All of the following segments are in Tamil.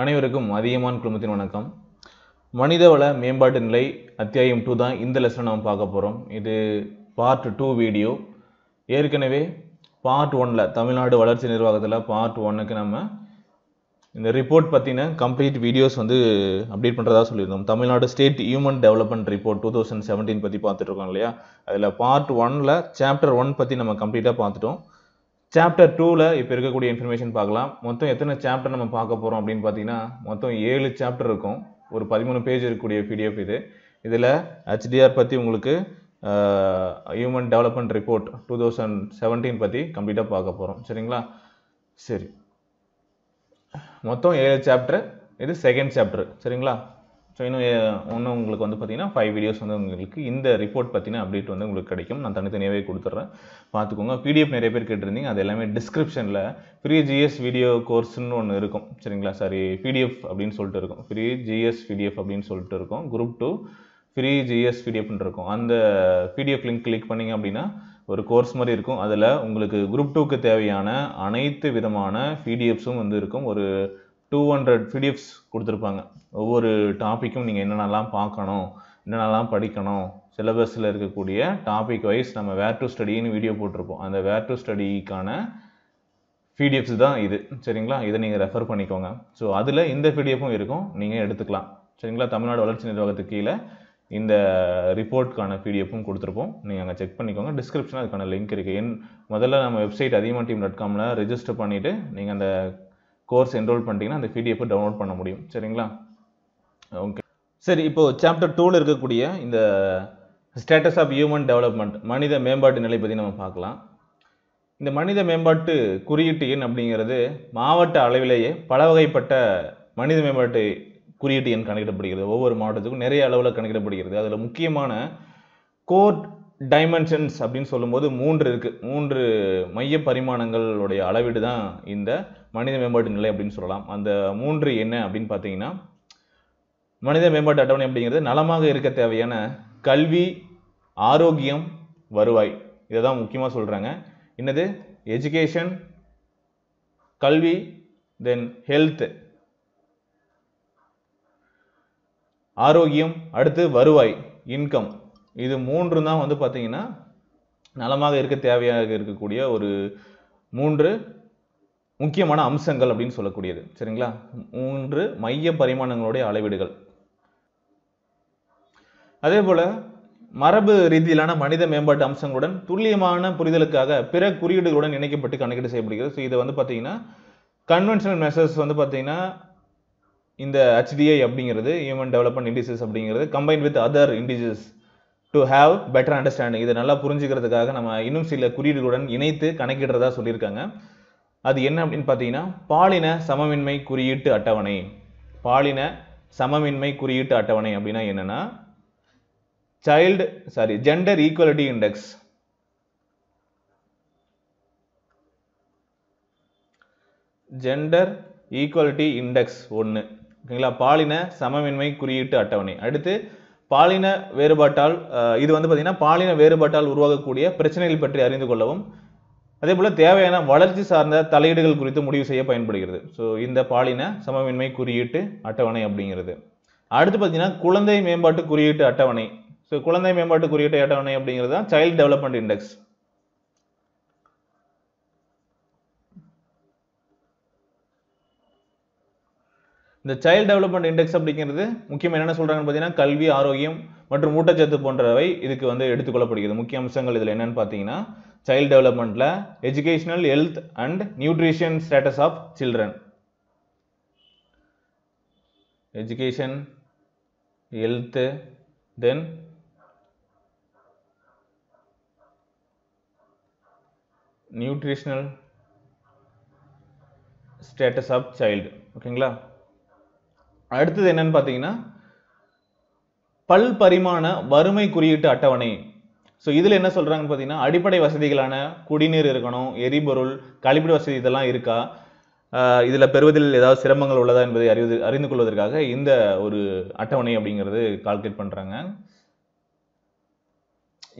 அனைவருக்கும் அதிகமான குழுமத்தின் வணக்கம் மனிதவள மேம்பாட்டு நிலை அத்தியாயம் டூ தான் இந்த லெசனை நாம் பார்க்க போகிறோம் இது பார்ட் டூ வீடியோ ஏற்கனவே பார்ட் ஒனில் தமிழ்நாடு வளர்ச்சி நிர்வாகத்தில் பார்ட் ஒன்னுக்கு நம்ம இந்த ரிப்போர்ட் பற்றின கம்ப்ளீட் வீடியோஸ் வந்து அப்டேட் பண்ணுறதா சொல்லியிருந்தோம் Tamil Nadu state human development report two thousand seventeen பற்றி பார்த்துட்ருக்கோம் இல்லையா அதில் பார்ட் ஒனில் சாப்டர் ஒன் பற்றி நம்ம கம்ப்ளீட்டாக பார்த்துட்டோம் சாப்டர் டூவில் இப்போ இருக்கக்கூடிய இன்ஃபர்மேஷன் பார்க்கலாம் மொத்தம் எத்தனை சாப்டர் நம்ம பார்க்க போகிறோம் அப்படின்னு பார்த்தீங்கன்னா மொத்தம் ஏழு சாப்டர் இருக்கும் ஒரு பதிமூணு பேஜ் இருக்கக்கூடிய பிடிஎஃப் இது இதில் ஹெச்டிஆர் பற்றி உங்களுக்கு human development report two thousand seventeen பற்றி கம்ப்ளீட்டாக பார்க்க போகிறோம் சரிங்களா சரி மொத்தம் ஏழு சாப்டர் இது செகண்ட் சாப்டர் சரிங்களா ஸோ இன்னும் ஒன்று உங்களுக்கு வந்து பார்த்திங்கன்னா ஃபைவ் வீடியோஸ் வந்து உங்களுக்கு இந்த ரிப்போர்ட் பற்றின அப்டேட் வந்து உங்களுக்கு கிடைக்கும் நான் தனித்தனியாகவே கொடுத்துட்றேன் பார்த்துக்கோங்க பிடிஎஃப் நிறைய பேர் கேட்டிருந்தீங்க அது எல்லாமே டிஸ்கிரிப்ஷனில் ஃப்ரீ ஜிஎஸ் வீடியோ கோர்ஸ்னு ஒன்று இருக்கும் சரிங்களா சாரி பிடிஎஃப் அப்படின்னு சொல்லிட்டு இருக்கும் ஃப்ரீ ஜிஎஸ் பிடிஎஃப் அப்படின்னு சொல்லிட்டு இருக்கும் குரூப் டூ ஃப்ரீ ஜிஎஸ் பிடிஎஃப்னு இருக்கும் அந்த பிடிஎஃப் லிங்க் கிளிக் பண்ணிங்க அப்படின்னா ஒரு கோர்ஸ் மாதிரி இருக்கும் அதில் உங்களுக்கு குரூப் டூக்கு தேவையான அனைத்து விதமான பிடிஎஃப்ஸும் வந்து இருக்கும் ஒரு டூ ஹண்ட்ரட் பிடிஎஃப்ஸ் கொடுத்துருப்பாங்க ஒவ்வொரு டாப்பிக்கும் நீங்கள் என்னென்னலாம் பார்க்கணும் என்னென்னலாம் படிக்கணும் சிலபஸில் இருக்கக்கூடிய டாபிக் வைஸ் நம்ம வேர் டு ஸ்டடின்னு வீடியோ போட்டிருப்போம் அந்த வேர் டு ஸ்டடிக்கான பிடிஎஃப்ஸ் தான் இது சரிங்களா இதை நீங்கள் ரெஃபர் பண்ணிக்கோங்க ஸோ அதில் இந்த பிடிஎஃபும் இருக்கும் நீங்கள் எடுத்துக்கலாம் சரிங்களா தமிழ்நாடு வளர்ச்சி நிர்வாகத்துக்கு கீழே இந்த ரிப்போர்ட்டுக்கான பிடிஎஃப்பும் கொடுத்துருப்போம் நீங்கள் அங்கே செக் பண்ணிக்கோங்க டிஸ்கிரிப்ஷனில் அதுக்கான லிங்க் இருக்குது என் முதல்ல நம்ம வெப்சைட் அதிகமாக டீம் டாட் காமில் ரிஜிஸ்டர் பண்ணிவிட்டு நீங்கள் அந்த கோர்ஸ் என்ரோல் பண்ணிட்டீங்கன்னா அந்த பிடிஎஃப் டவுன்லோட் பண்ண முடியும் சரிங்களா ஓகே சரி இப்போது சாப்டர் டூவில் இருக்கக்கூடிய இந்த ஸ்டேட்டஸ் ஆஃப் ஹியூமன் டெவலப்மெண்ட் மனித மேம்பாட்டு நிலை பற்றி நம்ம பார்க்கலாம் இந்த மனித மேம்பாட்டு குறியீட்டு எண் அப்படிங்கிறது மாவட்ட அளவிலேயே பல வகைப்பட்ட மனித மேம்பாட்டு குறியீட்டு எண் கணக்கிடப்படுகிறது ஒவ்வொரு மாவட்டத்துக்கும் நிறைய அளவில் கணக்கிடப்படுகிறது அதில் முக்கியமான கோர்ட் டைமென்ஷன்ஸ் அப்படின்னு சொல்லும்போது மூன்று இருக்குது மூன்று மைய பரிமாணங்களுடைய அளவீடு தான் இந்த மனித மேம்பாட்டு நிலை அப்படின்னு சொல்லலாம் அந்த மூன்று என்ன அப்படின்னு பார்த்தீங்கன்னா மனித மேம்பாட்டு அட்டவணை அப்படிங்கிறது நலமாக இருக்க தேவையான கல்வி ஆரோக்கியம் வருவாய் இதை தான் முக்கியமாக சொல்கிறாங்க என்னது எஜுகேஷன் கல்வி தென் ஹெல்த் ஆரோக்கியம் அடுத்து வருவாய் இன்கம் இது மூன்று தான் வந்து பார்த்திங்கன்னா நலமாக இருக்க தேவையாக இருக்கக்கூடிய ஒரு மூன்று முக்கியமான அம்சங்கள் அப்படின்னு சொல்லக்கூடியது சரிங்களா மூன்று மைய பரிமாணங்களுடைய அளவீடுகள் அதே போல் மரபு ரீதியிலான மனித மேம்பாட்டு அம்சங்களுடன் துல்லியமான புரிதலுக்காக பிற குறியீடுகளுடன் இணைக்கப்பட்டு கணக்கீடு செய்யப்படுகிறது ஸோ இதை வந்து பார்த்தீங்கன்னா கன்வென்ஷனல் மெசர்ஸ் வந்து பார்த்தீங்கன்னா இந்த ஹெச்டிஐ அப்படிங்கிறது ஹியூமன் டெவலப்மெண்ட் இண்டிசஸ் அப்படிங்கிறது combine with other indices to have better understanding இதை நல்லா புரிஞ்சுக்கிறதுக்காக நம்ம இன்னும் சில குறியீடுகளுடன் இணைத்து கணக்கிடுறதா சொல்லியிருக்காங்க அது என்ன அப்படின்னு பார்த்தீங்கன்னா பாலின சமமின்மை குறியீட்டு அட்டவணை பாலின சமமின்மை குறியீட்டு அட்டவணை அப்படின்னா என்னென்னா child sorry gender equality index gender equality index ஒன்று ஓகேங்களா பாலின சமமின்மை குறியீட்டு அட்டவணை அடுத்து பாலின வேறுபாட்டால் இது வந்து பார்த்திங்கன்னா பாலின வேறுபாட்டால் உருவாகக்கூடிய பிரச்சனைகள் பற்றி அறிந்து கொள்ளவும் அதே போல் தேவையான வளர்ச்சி சார்ந்த தலையீடுகள் குறித்து முடிவு செய்ய பயன்படுகிறது ஸோ இந்த பாலின சமமின்மை குறியீட்டு அட்டவணை அப்படிங்கிறது அடுத்து பார்த்தீங்கன்னா குழந்தை மேம்பாட்டு குறியீட்டு அட்டவணை ஸோ குழந்தை மேம்பாட்டு குறியீட்டு அட்டவணை அப்படிங்கிறது தான் சைல்டு டெவலப்மெண்ட் இண்டெக்ஸ் இந்த சைல்டு டெவலப்மெண்ட் இண்டெக்ஸ் அப்படிங்கிறது முக்கியமாக என்னென்ன சொல்கிறாங்கன்னு பார்த்தீங்கன்னா கல்வி ஆரோக்கியம் மற்றும் ஊட்டச்சத்து போன்றவை இதுக்கு வந்து எடுத்துக்கொள்ளப்படுகிறது முக்கிய அம்சங்கள் இதில் என்னென்னு பார்த்தீங்கன்னா சைல்டு டெவலப்மெண்ட்டில் educational health and nutrition status of children education health then nutritional status of child ஓகேங்களா அடுத்தது என்னன்னு பார்த்தீங்கன்னா பல் பரிமாண வறுமை குறியீட்டு அட்டவணை ஸோ இதில் என்ன சொல்கிறாங்கன்னு பார்த்தீங்கன்னா அடிப்படை வசதிகளான குடிநீர் இருக்கணும் எரிபொருள் கழிப்பிட வசதி இதெல்லாம் இருக்கா இதில் பெறுவதில் ஏதாவது சிரமங்கள் உள்ளதா என்பதை அறிவது அறிந்து கொள்வதற்காக இந்த ஒரு அட்டவணை அப்படிங்கிறது கால்குலேட் பண்ணுறாங்க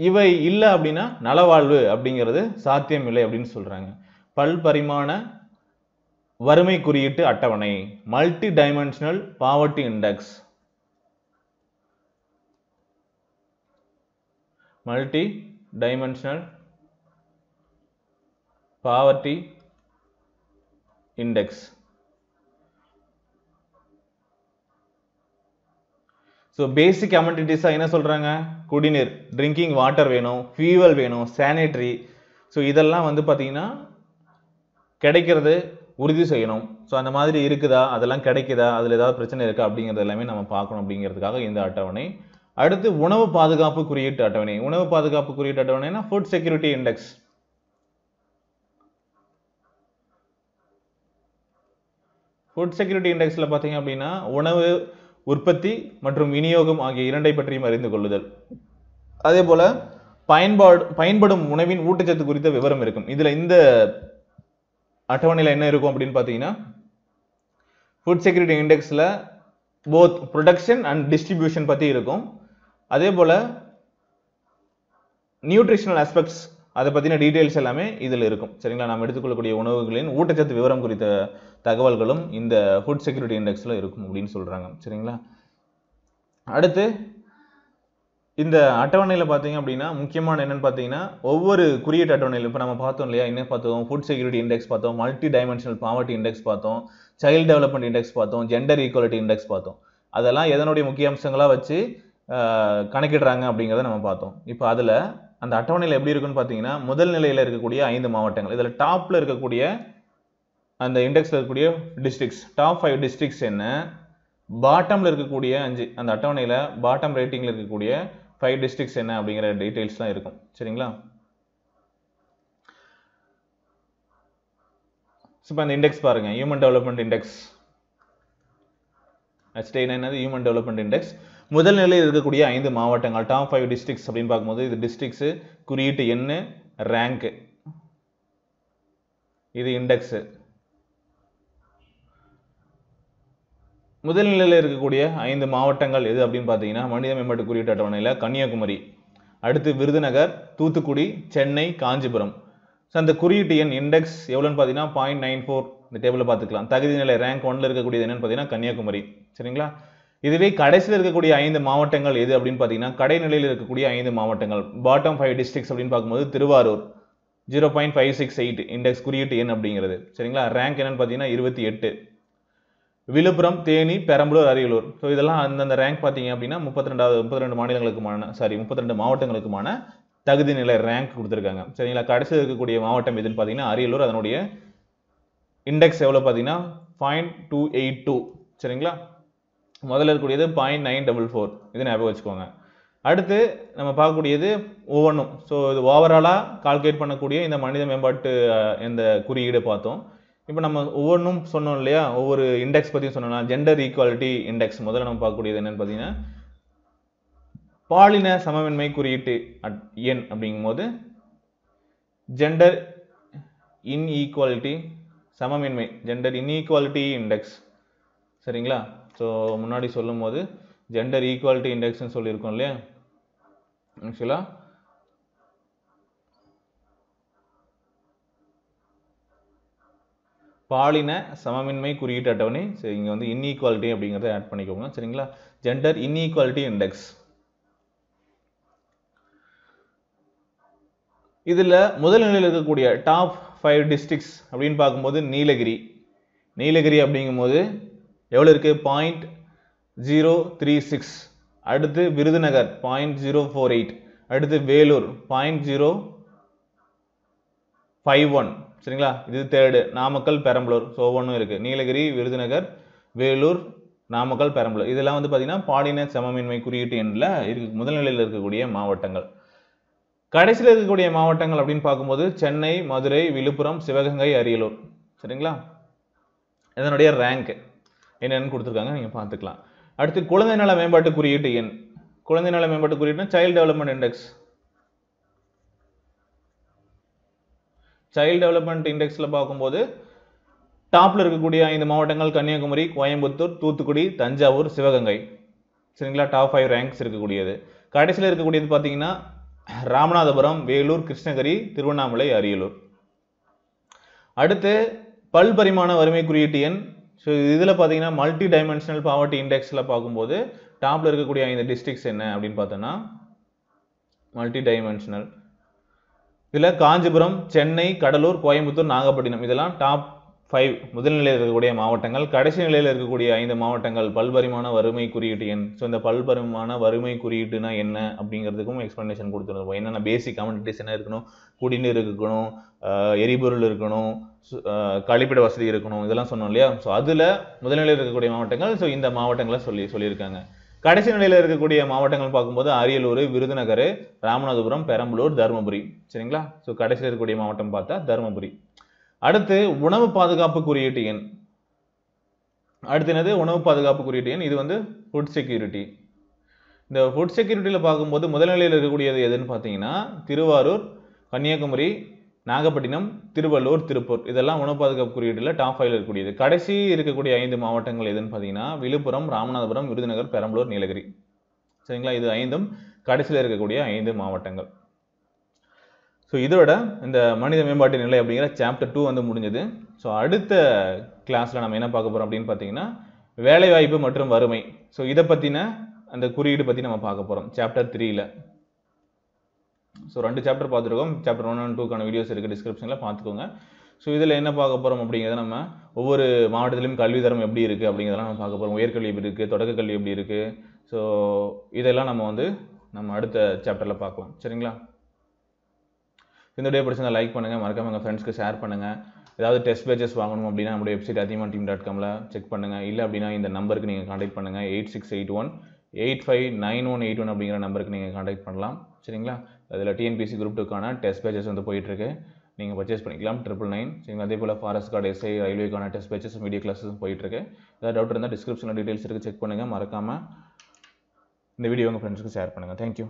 இவை இல்லை அப்படின்னா நலவாழ்வு அப்படிங்கிறது சாத்தியம் இல்லை அப்படின்னு சொல்கிறாங்க பல் பரிமாண வறுமை குறியீட்டு அட்டவணை multi dimensional poverty index multi dimensional poverty index so basic அமெண்டிட்டிஸாக என்ன சொல்கிறாங்க குடிநீர் ட்ரிங்கிங் வாட்டர் வேணும் ஃபியூவல் வேணும் சானிட்ரி ஸோ இதெல்லாம் வந்து பார்த்திங்கன்னா கிடைக்கிறது உறுதி செய்யணும் ஸோ அந்த மாதிரி இருக்குதா அதெல்லாம் கிடைக்குதா அதில் ஏதாவது பிரச்சனை இருக்கா அப்படிங்கிறது எல்லாமே நம்ம பார்க்கணும் அப்படிங்கிறதுக்காக இந்த அட்டவணை அடுத்து உணவு பாதுகாப்பு குறியீட்டு அட்டவணை உணவு பாதுகாப்பு குறியீட்டு அட்டவணைனா food security index food security இண்டெக்ஸில் பார்த்தீங்க அப்படின்னா உணவு உற்பத்தி மற்றும் விநியோகம் ஆகிய இரண்டை பற்றியும் அறிந்து கொள்ளுதல் அதே போல் பயன்பாடு பயன்படும் உணவின் ஊட்டச்சத்து குறித்த விவரம் இருக்கும் இதில் இந்த அட்டவணையில் என்ன இருக்கும் அப்படின்னு பார்த்தீங்கன்னா ஃபுட் செக்யூரிட்டி இண்டெக்ஸில் போத் ப்ரொடக்ஷன் அண்ட் டிஸ்ட்ரிபியூஷன் பற்றி இருக்கும் அதே போல் நியூட்ரிஷனல் ஆஸ்பெக்ட்ஸ் அதை பற்றின டீட்டெயில்ஸ் எல்லாமே இதில் இருக்கும் சரிங்களா நாம் எடுத்துக்கொள்ளக்கூடிய உணவுகளின் ஊட்டச்சத்து விவரம் குறித்த தகவல்களும் இந்த ஃபுட் செக்யூரிட்டி இண்டெக்ஸில் இருக்கும் அப்படின்னு சொல்கிறாங்க சரிங்களா அடுத்து இந்த அட்டவணையில் பார்த்தீங்க அப்படின்னா முக்கியமான என்னென்னு பார்த்தீங்கன்னா ஒவ்வொரு குறியீட்டு அட்டவணையில் இப்போ நம்ம பார்த்தோம் இல்லையா என்ன பார்த்தோம் ஃபுட் செக்யூரிட்டி இண்டெக்ஸ் பார்த்தோம் மல்டி டைமென்ஷனல் பாவர்ட்டி இண்டெக்ஸ் பார்த்தோம் சைல்டு டெவலப்மெண்ட் இண்டெக்ஸ் பார்த்தோம் ஜெண்டர் ஈக்குவாலிட்டி இண்டெக்ஸ் பார்த்தோம் அதெல்லாம் எதனுடைய முக்கிய அம்சங்களாக வச்சு கணக்கிடுறாங்க அப்படிங்கிறத நம்ம பார்த்தோம் இப்போ அதில் அந்த அட்டவணையில் எப்படி இருக்குன்னு பார்த்தீங்கன்னா முதல் நிலையில் இருக்கக்கூடிய ஐந்து மாவட்டங்கள் இதில் டாப்பில் இருக்கக்கூடிய அந்த இண்டெக்ஸில் இருக்கக்கூடிய டிஸ்ட்ரிக்ஸ் டாப் ஃபைவ் டிஸ்ட்ரிக்ஸ் என்ன பாட்டமில் இருக்கக்கூடிய அஞ்சு அந்த அட்டவணையில் பாட்டம் ரேட்டிங்கில் இருக்கக்கூடிய ஃபைவ் டிஸ்ட்ரிக்ஸ் என்ன அப்படிங்கிற டீட்டெயில்ஸ்லாம் இருக்கும் சரிங்களா இப்போ அந்த இண்டெக்ஸ் பாருங்கள் ஹியூமன் டெவலப்மெண்ட் இண்டெக்ஸ் ஹெச்டிஐன் என்னது ஹியூமன் டெவலப்மெண்ட் இண்டெக்ஸ் முதல் நிலையில் இருக்கக்கூடிய ஐந்து மாவட்டங்கள் டாப் ஃபைவ் டிஸ்ட்ரிக்ஸ் அப்படின்னு பார்க்கும்போது இது டிஸ்ட்ரிக்ஸ் குறியீட்டு எண்ணு ரேங்க்கு இது இண்டெக்ஸு முதல் நிலையில் இருக்கக்கூடிய ஐந்து மாவட்டங்கள் எது அப்படின்னு பார்த்தீங்கன்னா மனித மேம்பாட்டு குறியீட்டு அட்டவணையில் கன்னியாகுமரி அடுத்து விருதுநகர் தூத்துக்குடி சென்னை காஞ்சிபுரம் ஸோ அந்த குறியீட்டு எண் இண்டெக்ஸ் எவ்வளோன்னு பார்த்தீங்கன்னா பாயிண்ட் நைன் ஃபோர் இந்த டேபிளில் பார்த்துக்கலாம் தகுதி நிலை ரேங்க் ஒன்ல இருக்கக்கூடியது என்னன்னு பார்த்தீங்கன்னா கன்னியாகுமரி சரிங்களா இதுவே கடைசியில் இருக்கக்கூடிய ஐந்து மாவட்டங்கள் எது அப்படின்னு பார்த்தீங்கன்னா கடைநிலையில் இருக்கக்கூடிய ஐந்து மாவட்டங்கள் பாட்டம் ஃபைவ் டிஸ்ட்ரிக்ஸ் அப்படின்னு பார்க்கும்போது Thiruvarur zero point five six eight index குறியீட்டு எண் அப்படிங்கிறது சரிங்களா ரேங்க் என்னன்னு பார்த்தீங்கன்னா இருபத்தி எட்டு விழுப்புரம் தேனி பெரம்பலூர் அரியலூர் ஸோ இதெல்லாம் அந்தந்த ரேங்க் பார்த்தீங்க அப்படின்னா முப்பத்தி ரெண்டாவது முப்பத்தி ரெண்டு மாநிலங்களுக்குமான சாரி முப்பத்தி ரெண்டு மாவட்டங்களுக்குமான தகுதி நிலை ரேங்க் கொடுத்துருக்காங்க சரிங்களா கடைசி இருக்கக்கூடிய மாவட்டம் எதுன்னு பார்த்தீங்கன்னா அரியலூர் அதனுடைய இண்டெக்ஸ் எவ்வளோ பார்த்தீங்கன்னா பாயிண்ட் டூ எயிட் டூ சரிங்களா முதல்ல இருக்கக்கூடியது பாயிண்ட் நைன் டபுள் ஃபோர் இது ஞாபகம் வச்சுக்கோங்க அடுத்து நம்ம பார்க்கக்கூடியது ஒவ்வொன்றும் ஸோ இது ஓவராலாக கால்குலேட் பண்ணக்கூடிய இந்த மனித மேம்பாட்டு இந்த குறியீடு பார்த்தோம் இப்போ நம்ம ஒவ்வொன்றும் சொன்னோம் இல்லையா ஒவ்வொரு இண்டெக்ஸ் பற்றியும் சொன்னோம்னா ஜெண்டர் ஈக்குவாலிட்டி இண்டெக்ஸ் முதல்ல நம்ம பார்க்கக்கூடியது என்னென்னு பார்த்தீங்கன்னா பாலின சமவின்மை குறியீட்டு அட் எண் அப்படிங்கும் போது ஜெண்டர் இன்இக்வாலிட்டி சமமின்மை ஜெண்டர் இன்இக்வாலிட்டி இண்டெக்ஸ் சரிங்களா ஸோ முன்னாடி சொல்லும் போது ஜெண்டர் ஈக்குவாலிட்டி இண்டெக்ஸ்ன்னு சொல்லியிருக்கோம் இல்லையா ஆக்சுவலாக பாலின சமமின்மை குறியீட்டு அட்டவணை சரி இங்கே வந்து இன்இக்வாலிட்டி அப்படிங்கிறத ஆட் பண்ணிக்கோங்க சரிங்களா ஜெண்டர் இன்இக்வாலிட்டி இண்டெக்ஸ் இதில் முதல் நிலையில் இருக்கக்கூடிய டாப் ஃபைவ் டிஸ்ட்ரிக்ஸ் அப்படின்னு பார்க்கும்போது நீலகிரி நீலகிரி அப்படிங்கும்போது எவ்வளோ இருக்குது பாயிண்ட் ஜீரோ த்ரீ சிக்ஸ் அடுத்து Virudhunagar point zero four eight அடுத்து Vellore point zero five one சரிங்களா இது தேர்டு நாமக்கல் பெரம்பலூர் ஸோ ஒவ்வொன்றும் இருக்குது நீலகிரி விருதுநகர் வேலூர் நாமக்கல் பெரம்பலூர் இதெல்லாம் வந்து பார்த்திங்கன்னா பாலின சமமின்மை குறியீட்டு எண்ணில் இருக்கு முதல்நிலையில் இருக்கக்கூடிய மாவட்டங்கள் கடைசியில் இருக்கக்கூடிய மாவட்டங்கள் அப்படின்னு பார்க்கும்போது சென்னை மதுரை விழுப்புரம் சிவகங்கை அரியலூர் சரிங்களா இதனுடைய ரேங்க் என்னென்னு கொடுத்துருக்காங்க நீங்கள் பார்த்துக்கலாம் அடுத்து குழந்தை நல மேம்பாட்டு குறியீட்டு எண் குழந்தை நல மேம்பாட்டு குறியீட்டுனா child development index child development இண்டெக்ஸில் பார்க்கும்போது டாப்பில் இருக்கக்கூடிய ஐந்து மாவட்டங்கள் கன்னியாகுமரி கோயம்புத்தூர் தூத்துக்குடி தஞ்சாவூர் சிவகங்கை சரிங்களா டாப் ஃபைவ் ரேங்க்ஸ் இருக்கக்கூடியது கடைசியில் இருக்கக்கூடியது பார்த்தீங்கன்னா ராமநாதபுரம் வேலூர் கிருஷ்ணகிரி திருவண்ணாமலை அரியலூர் அடுத்து பல் பரிமாண வறுமை குறியீட்டு எண் ஸோ இதில் பார்த்தீங்கன்னா மல்டி டைமென்ஷனல் பாவர்ட்டி இண்டெக்ஸில் பார்க்கும்போது டாப்பில் இருக்கக்கூடிய ஐந்து டிஸ்ட்ரிக்ஸ் என்ன அப்படின்னு பார்த்தோன்னா மல்டி டைமென்ஷனல் இதில் காஞ்சிபுரம் சென்னை கடலூர் கோயம்புத்தூர் நாகப்பட்டினம் இதெல்லாம் டாப் ஃபைவ் முதல்நிலையில் இருக்கக்கூடிய மாவட்டங்கள் கடைசி நிலையில் இருக்கக்கூடிய ஐந்து மாவட்டங்கள் பல்பரிமாண வறுமை குறியீட்டு எண் ஸோ இந்த பல்பரிமான வறுமை குறியீட்டுனா என்ன அப்படிங்கிறதுக்கும் எக்ஸ்ப்ளனேஷன் கொடுத்துருவோம் என்னென்ன பேசிக் கம்யூனிட்டிஸ் என்ன இருக்கணும் குடிநீர் இருக்கணும் எரிபொருள் இருக்கணும் கழிப்பிட வசதி இருக்கணும் இதெல்லாம் சொன்னோம் இல்லையா ஸோ அதில் முதல்நிலையில் இருக்கக்கூடிய மாவட்டங்கள் ஸோ இந்த மாவட்டங்களை சொல்லி சொல்லியிருக்காங்க கடைசி நிலையில் இருக்கக்கூடிய மாவட்டங்கள் பார்க்கும்போது அரியலூர் விருதுநகர் ராமநாதபுரம் பெரம்பலூர் தருமபுரி சரிங்களா ஸோ கடைசியில் இருக்கக்கூடிய மாவட்டம் பார்த்தா தருமபுரி அடுத்து உணவு பாதுகாப்பு குறியீட்டு எண் அடுத்து என்னது உணவு பாதுகாப்பு குறியீட்டு எண் இது வந்து ஃபுட் செக்யூரிட்டி இந்த ஃபுட் செக்யூரிட்டியில் பார்க்கும்போது முதல்நிலையில் இருக்கக்கூடியது எதுன்னு பார்த்தீங்கன்னா திருவாரூர் கன்னியாகுமரி நாகப்பட்டினம் திருவள்ளூர் திருப்பூர் இதெல்லாம் உணவு பாதுகாப்பு குறியீட்டில் டாப் ஃபைவ்ல இருக்கக்கூடியது கடைசி இருக்கக்கூடிய ஐந்து மாவட்டங்கள் எதுன்னு பார்த்தீங்கன்னா விழுப்புரம் ராமநாதபுரம் விருதுநகர் பெரம்பலூர் நீலகிரி சரிங்களா இது ஐந்தும் கடைசியில் இருக்கக்கூடிய ஐந்து மாவட்டங்கள் ஸோ இதோட இந்த மனித மேம்பாட்டு நிலை அப்படிங்கிற சாப்டர் டூ வந்து முடிஞ்சது ஸோ அடுத்த கிளாஸில் நம்ம என்ன பார்க்க போகிறோம் அப்படின்னு பார்த்தீங்கன்னா வேலைவாய்ப்பு மற்றும் வறுமை ஸோ இதை பற்றின அந்த குறியீடு பற்றி நம்ம பார்க்க போகிறோம் சாப்டர் த்ரீயில் ஸோ ரெண்டு சாப்டர் பார்த்துருக்கோம் சாப்டர் ஒன் அண்ட் டூக்கான வீடியோஸ் இருக்குது டிஸ்கிரிப்ஷனில் பார்த்துக்கோங்க ஸோ இதில் என்ன பார்க்க போகிறோம் அப்படிங்கிறத நம்ம ஒவ்வொரு மாவட்டத்திலையும் கல்வி தரம் எப்படி இருக்குது அப்படிங்கிறதெல்லாம் நம்ம பார்க்க போகிறோம் உயர்கல்வி எப்படி இருக்குது தொடக்க கல்வி எப்படி இருக்குது ஸோ இதெல்லாம் நம்ம வந்து நம்ம அடுத்த சாப்டரில் பார்க்கலாம் சரிங்களா இந்த டே பிடிச்சிருந்தா லைக் பண்ணுங்கள் மறக்காமல் எங்கள் ஃப்ரெண்ட்ஸ்க்கு ஷேர் பண்ணுங்கள் ஏதாவது டெஸ்ட் பேஜஸ் வாங்கணும் அப்படின்னா நம்முடைய வெப்சைட் அதிகமாக டீம் டாட் காமில் செக் பண்ணுங்கள் இல்லை அப்படின்னா இந்த நம்பருக்கு நீங்கள் காண்டாக்ட் பண்ணுங்கள் eight six eight one eight five nine one eight one அப்படிங்கிற நம்பருக்கு நீங்கள் காண்டாக்ட் பண்ணலாம் சரிங்களா அதில் டிஎன்பிசி குரூப் டூக்கான டெஸ்ட் பேச்சஸ் வந்து போயிட்டுருக்கு நீங்கள் பர்ச்சேஸ் பண்ணிக்கலாம் ட்ரிபிள் நைன் சரிங்களா அதே போல் ஃபாரஸ்ட் கார்டு எஸ்ஐ ரயில்வேக்கான டெஸ்ட் பேச்சஸ் வீடியோ கிளாஸஸ் போயிட்டுருக்கு ஏதாவது டவுட் இருந்தால் டிஸ்கிரிப்ஷனில் டீட்டெயில்ஸ் இருக்குது செக் பண்ணுங்கள் மறக்காமல் இந்த வீடியோ உங்கள் ஃப்ரெண்ட்ஸுக்கு ஷேர் பண்ணுங்கள் தேங்க்யூ